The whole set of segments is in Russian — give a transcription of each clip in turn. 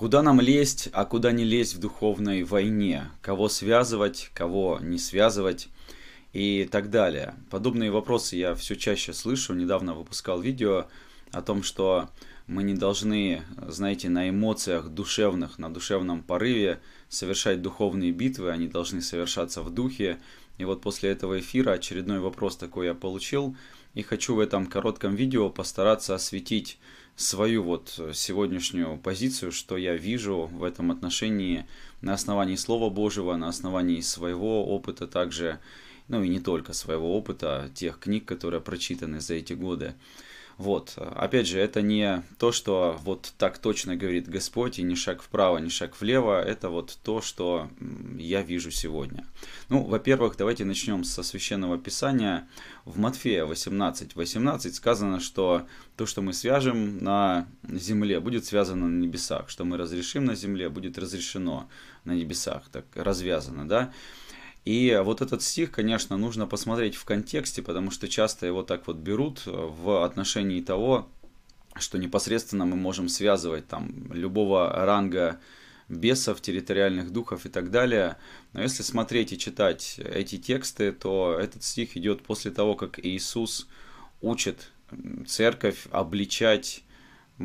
Куда нам лезть, а куда не лезть в духовной войне? Кого связывать, кого не связывать и так далее. Подобные вопросы я все чаще слышу. Недавно выпускал видео о том, что мы не должны, знаете, на эмоциях душевных, на душевном порыве совершать духовные битвы, они должны совершаться в духе. И вот после этого эфира очередной вопрос такой я получил. И хочу в этом коротком видео постараться осветить свою вот э, сегодняшнюю позицию, что я вижу в этом отношении на основании Слова Божьего, на основании своего опыта также, ну и не только своего опыта, а тех книг, которые прочитаны за эти годы. Вот, опять же, это не то, что вот так точно говорит Господь, и ни шаг вправо, ни шаг влево, это вот то, что я вижу сегодня. Ну, во-первых, давайте начнем со Священного Писания. В Матфея 18, 18 сказано, что то, что мы свяжем на земле, будет связано на небесах, что мы разрешим на земле, будет разрешено на небесах, так развязано, да. И вот этот стих, конечно, нужно посмотреть в контексте, потому что часто его так вот берут э, в отношении того, что непосредственно мы можем связывать там любого ранга бесов, территориальных духов и так далее. Но если смотреть и читать эти тексты, то этот стих идет после того, как Иисус учит церковь обличать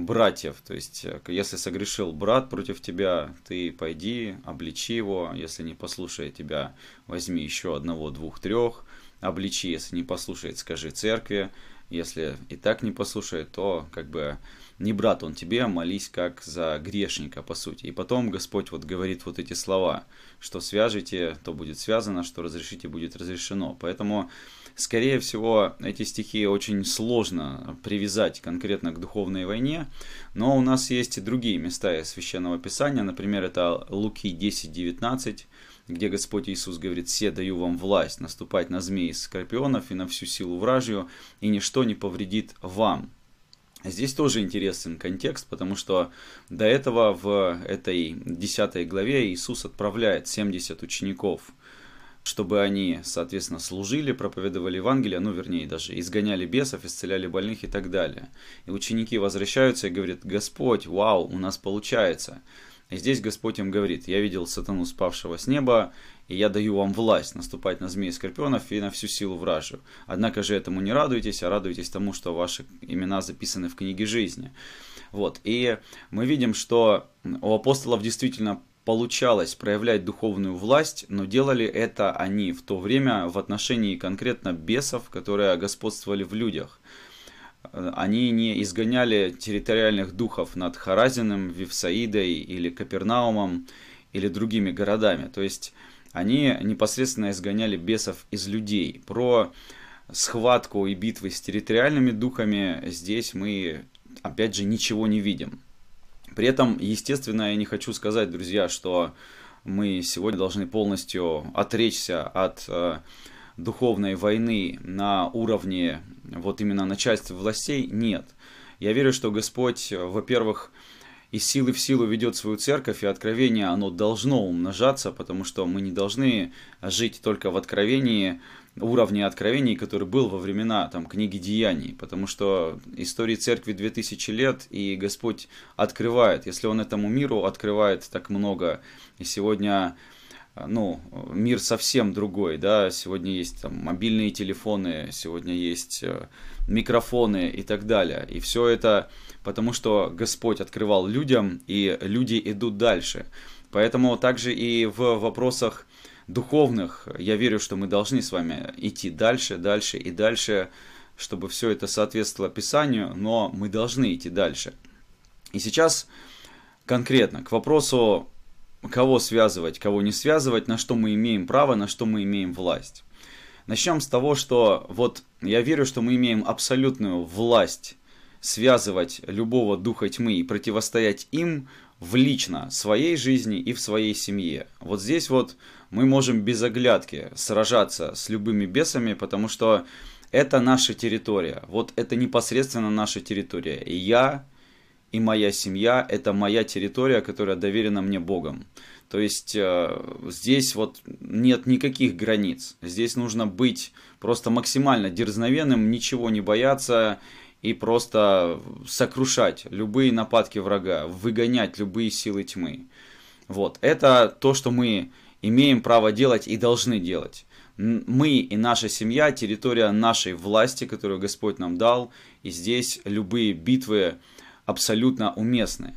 братьев. То есть, э, если согрешил брат против тебя, ты пойди, обличи его. Если не послушает тебя, возьми еще одного, двух, трех. Обличи, если не послушает, скажи церкви. Если и так не послушает, то как бы не брат он тебе, а молись как за грешника, по сути. И потом Господь вот говорит вот эти слова, что свяжете, то будет связано, что разрешите, будет разрешено. Поэтому Скорее всего, эти стихи очень сложно привязать конкретно к духовной войне, но у нас есть и другие места из Священного Писания, например, это Луки 10.19, где Господь Иисус говорит, «Се даю вам власть наступать на змеи и скорпионов и на всю силу вражью, и ничто не повредит вам». Здесь тоже интересен контекст, потому что до этого в этой 10 главе Иисус отправляет 70 учеников – чтобы они, соответственно, служили, проповедовали Евангелие, ну, вернее, даже изгоняли бесов, исцеляли больных и так далее. И ученики возвращаются и говорят, Господь, вау, у нас получается. И здесь Господь им говорит, я видел сатану спавшего с неба, и я даю вам власть наступать на змеи скорпионов и на всю силу вражью. Однако же этому не радуйтесь, а радуйтесь тому, что ваши имена записаны в книге жизни. Вот, и мы видим, что у апостолов действительно получалось проявлять духовную власть, но делали это они в то время в отношении конкретно бесов, которые господствовали в людях. Э, они не изгоняли территориальных духов над Харазиным, Вифсаидой или Капернаумом или другими городами. То есть они непосредственно изгоняли бесов из людей. Про схватку и битвы с территориальными духами здесь мы опять же ничего не видим. При этом, естественно, я не хочу сказать, друзья, что мы сегодня должны полностью отречься от э, духовной войны на уровне вот именно начальств властей. Нет. Я верю, что Господь, во-первых, из силы в силу ведет свою церковь, и откровение, оно должно умножаться, потому что мы не должны жить только в откровении, уровне откровений, который был во времена там, книги Деяний, потому что истории церкви 2000 лет, и Господь открывает, если Он этому миру открывает так много, и сегодня ну, мир совсем другой, да, сегодня есть там мобильные телефоны, сегодня есть э, микрофоны и так далее. И все это потому, что Господь открывал людям, и люди идут дальше. Поэтому также и в вопросах духовных, я верю, что мы должны с вами идти дальше, дальше и дальше, чтобы все это соответствовало Писанию, но мы должны идти дальше. И сейчас конкретно к вопросу, кого связывать, кого не связывать, на что мы имеем право, на что мы имеем власть. Начнем с того, что вот я верю, что мы имеем абсолютную власть связывать любого духа тьмы и противостоять им – в лично своей жизни и в своей семье. Вот здесь вот мы можем без оглядки сражаться с любыми бесами, потому что это наша территория. Вот это непосредственно наша территория. И я, и моя семья – это моя территория, которая доверена мне Богом. То есть э, здесь вот нет никаких границ. Здесь нужно быть просто максимально дерзновенным, ничего не бояться – и просто сокрушать любые нападки врага, выгонять любые силы тьмы. Вот, это то, что мы имеем право делать и должны делать. Мы и наша семья, территория нашей власти, которую Господь нам дал, и здесь любые битвы абсолютно уместны.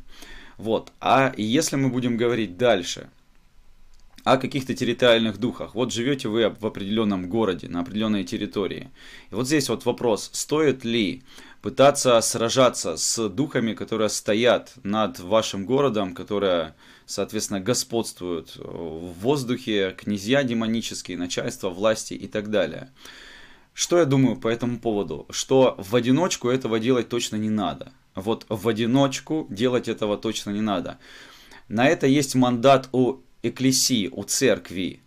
Вот, а если мы будем говорить дальше – о каких-то территориальных духах. Вот живете вы в определенном городе, на определенной территории. И вот здесь вот вопрос, стоит ли пытаться сражаться с духами, которые стоят над вашим городом, которые, соответственно, господствуют в воздухе, князья демонические, начальство, власти и так далее. Что я думаю по этому поводу? Что в одиночку этого делать точно не надо. Вот в одиночку делать этого точно не надо. На это есть мандат у эклесии, у церкви.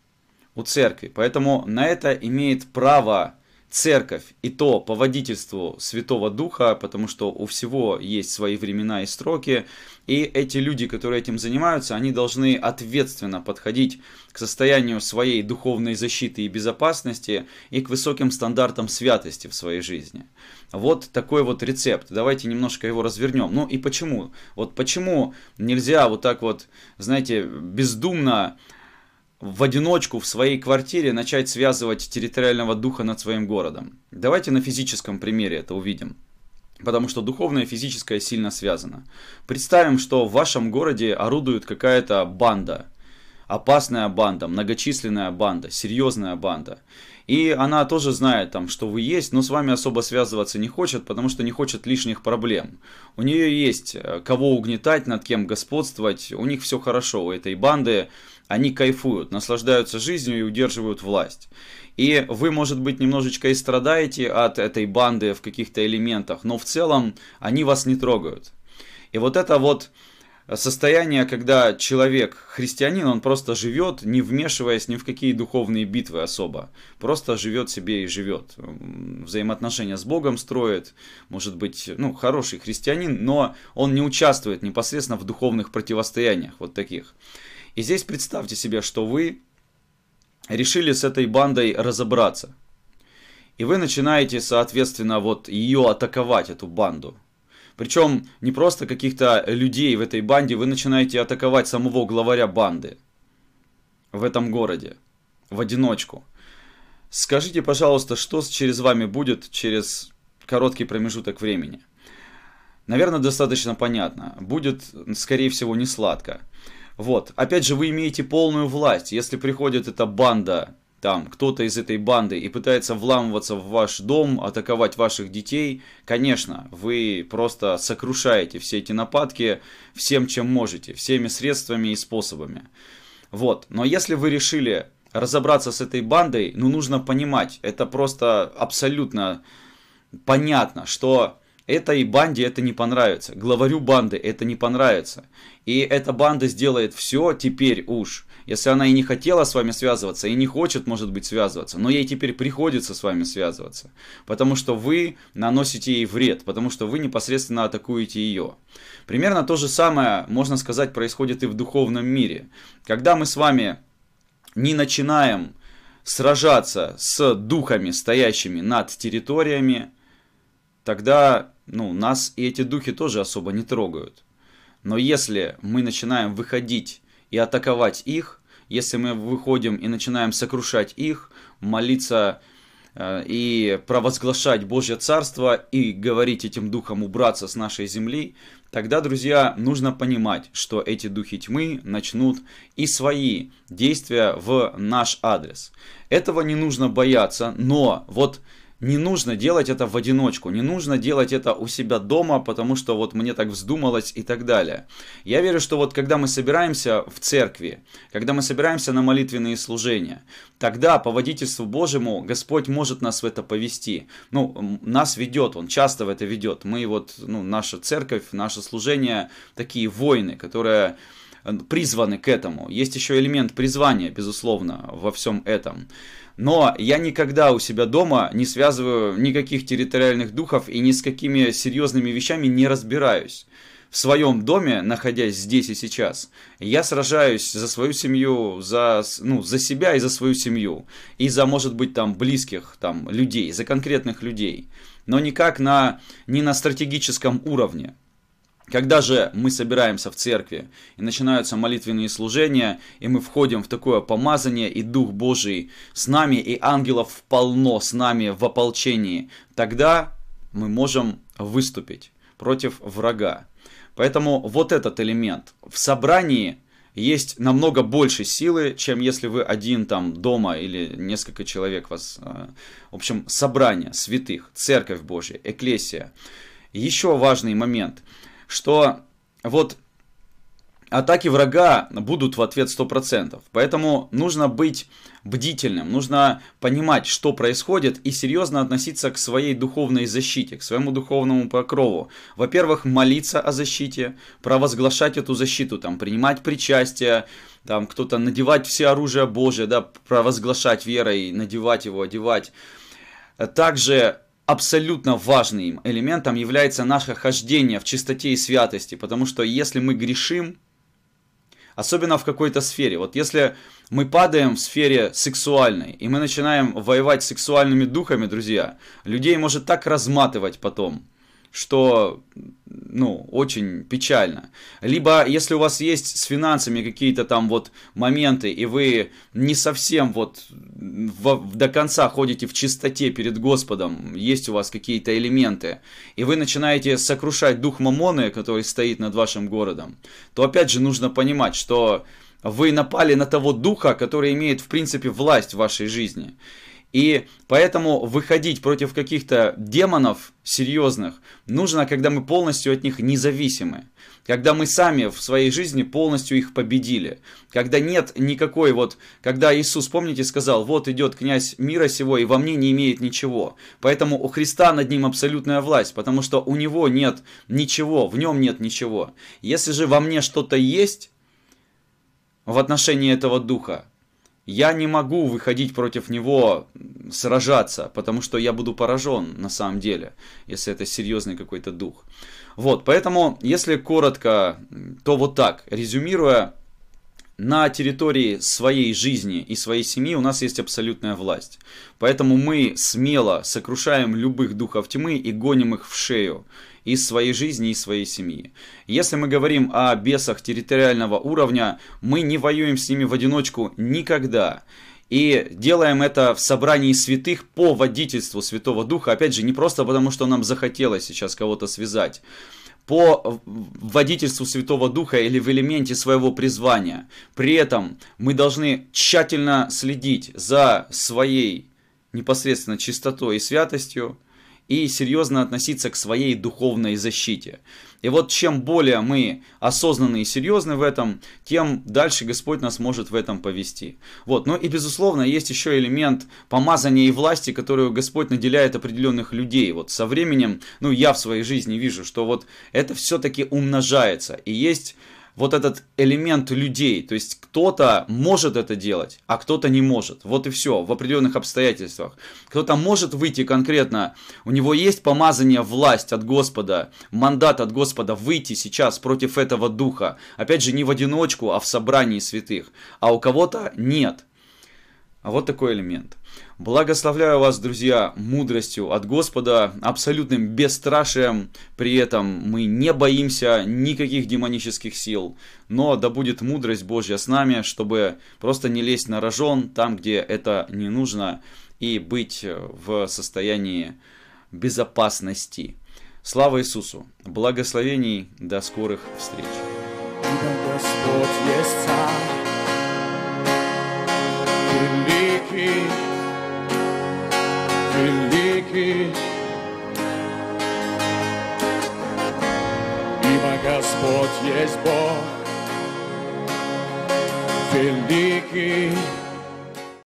У церкви. Поэтому на это имеет право церковь и то по водительству Святого Духа, потому что у всего есть свои времена и строки. и эти люди, которые этим занимаются, они должны ответственно подходить к состоянию своей духовной защиты и безопасности и к высоким стандартам святости в своей жизни. Вот такой вот рецепт. Давайте немножко его развернем. Ну и почему? Вот почему нельзя вот так вот, знаете, бездумно в одиночку в своей квартире начать связывать территориального духа над своим городом. Давайте на физическом примере это увидим. Потому что духовное и физическое сильно связано. Представим, что в вашем городе орудует какая-то банда. Опасная банда, многочисленная банда, серьезная банда. И она тоже знает, там, что вы есть, но с вами особо связываться не хочет, потому что не хочет лишних проблем. У нее есть э, кого угнетать, над кем господствовать, у них все хорошо, у этой банды. Они кайфуют, наслаждаются жизнью и удерживают власть. И вы, может быть, немножечко и страдаете от этой банды в каких-то элементах, но в целом они вас не трогают. И вот это вот состояние, когда человек, христианин, он просто живет, не вмешиваясь ни в какие духовные битвы особо. Просто живет себе и живет. Взаимоотношения с Богом строит, может быть, ну, хороший христианин, но он не участвует непосредственно в духовных противостояниях вот таких. И здесь представьте себе, что вы решили с этой бандой разобраться. И вы начинаете, соответственно, вот ее атаковать, эту банду. Причем не просто каких-то людей в этой банде, вы начинаете атаковать самого главаря банды в этом городе, в одиночку. Скажите, пожалуйста, что через вами будет через короткий промежуток времени? Наверное, достаточно понятно. Будет, скорее всего, не сладко. Вот. Опять же, вы имеете полную власть. Если приходит эта банда там кто-то из этой банды и пытается вламываться в ваш дом, атаковать ваших детей, конечно, вы просто сокрушаете все эти нападки всем, чем можете, всеми средствами и способами. Вот, но если вы решили разобраться с этой бандой, ну нужно понимать, это просто абсолютно понятно, что этой банде это не понравится. Главарю банды это не понравится. И эта банда сделает все теперь уж. Если она и не хотела с вами связываться, и не хочет, может быть, связываться, но ей теперь приходится с вами связываться. Потому что вы наносите ей вред, потому что вы непосредственно атакуете ее. Примерно то же самое, можно сказать, происходит и в духовном мире. Когда мы с вами не начинаем сражаться с духами, стоящими над территориями, тогда ну, нас и эти духи тоже особо не трогают. Но если мы начинаем выходить и атаковать их, если мы выходим и начинаем сокрушать их, молиться э, и провозглашать Божье Царство и говорить этим духам убраться с нашей земли, тогда, друзья, нужно понимать, что эти духи тьмы начнут и свои действия в наш адрес. Этого не нужно бояться, но вот не нужно делать это в одиночку, не нужно делать это у себя дома, потому что вот мне так вздумалось и так далее. Я верю, что вот когда мы собираемся в церкви, когда мы собираемся на молитвенные служения, тогда по водительству Божьему Господь может нас в это повести. Ну, нас ведет, Он часто в это ведет. Мы вот, ну, наша церковь, наше служение, такие войны, которые э, призваны к этому. Есть еще элемент призвания, безусловно, во всем этом но я никогда у себя дома не связываю никаких территориальных духов и ни с какими серьезными вещами не разбираюсь. В своем доме, находясь здесь и сейчас, я сражаюсь за свою семью, за, ну, за себя и за свою семью. И за, может быть, там, близких там, людей, за конкретных людей. Но никак на, не на стратегическом уровне. Когда же мы собираемся в церкви, и начинаются молитвенные служения, и мы входим в такое помазание, и Дух Божий с нами, и ангелов полно с нами в ополчении, тогда мы можем выступить против врага. Поэтому вот этот элемент. В собрании есть намного больше силы, чем если вы один там дома или несколько человек вас... Э, в общем, собрание святых, церковь Божья, эклесия. Еще важный момент – что вот атаки врага будут в ответ 100%. Поэтому нужно быть бдительным, нужно понимать, что происходит и серьезно относиться к своей духовной защите, к своему духовному покрову. Во-первых, молиться о защите, провозглашать эту защиту, там, принимать причастие, там, кто-то надевать все оружие Божие, да, провозглашать верой, надевать его, одевать. Также абсолютно важным элементом является наше хождение в чистоте и святости, потому что если мы грешим, особенно в какой-то сфере, вот если мы падаем в сфере сексуальной, и мы начинаем воевать с сексуальными духами, друзья, людей может так разматывать потом, что ну, очень печально. Либо, если у вас есть с финансами какие-то там вот моменты, и вы не совсем вот в, до конца ходите в чистоте перед Господом, есть у вас какие-то элементы, и вы начинаете сокрушать дух Мамоны, который стоит над вашим городом, то опять же нужно понимать, что вы напали на того духа, который имеет в принципе власть в вашей жизни. И поэтому выходить против каких-то демонов серьезных нужно, когда мы полностью от них независимы. Когда мы сами в своей жизни полностью их победили. Когда нет никакой вот... Когда Иисус, помните, сказал, вот идет князь мира сего, и во мне не имеет ничего. Поэтому у Христа над ним абсолютная власть, потому что у него нет ничего, в нем нет ничего. Если же во мне что-то есть в отношении этого духа, я не могу выходить против него сражаться, потому что я буду поражен на самом деле, если это серьезный какой-то дух. Вот, поэтому, если коротко, то вот так, резюмируя, на территории своей жизни и своей семьи у нас есть абсолютная власть. Поэтому мы смело сокрушаем любых духов тьмы и гоним их в шею из своей жизни и своей семьи. Если мы говорим о бесах территориального уровня, мы не воюем с ними в одиночку никогда. И делаем это в собрании святых по водительству Святого Духа. Опять же, не просто потому, что нам захотелось сейчас кого-то связать. По водительству Святого Духа или в элементе своего призвания. При этом мы должны тщательно следить за своей непосредственно чистотой и святостью, и серьезно относиться к своей духовной защите. И вот чем более мы осознанны и серьезны в этом, тем дальше Господь нас может в этом повести. Вот. Ну и безусловно есть еще элемент помазания и власти, которую Господь наделяет определенных людей. Вот со временем, ну я в своей жизни вижу, что вот это все-таки умножается. И есть вот этот элемент людей. То есть кто-то может это делать, а кто-то не может. Вот и все, в определенных обстоятельствах. Кто-то может выйти конкретно, у него есть помазание, власть от Господа, мандат от Господа выйти сейчас против этого духа. Опять же, не в одиночку, а в собрании святых. А у кого-то нет. А вот такой элемент. Благословляю вас, друзья, мудростью от Господа, абсолютным бесстрашием. При этом мы не боимся никаких демонических сил. Но да будет мудрость Божья с нами, чтобы просто не лезть на рожон там, где это не нужно, и быть э, в состоянии безопасности. Слава Иисусу! Благословений! До скорых встреч! Господь есть царь. jest Bóg. Wielki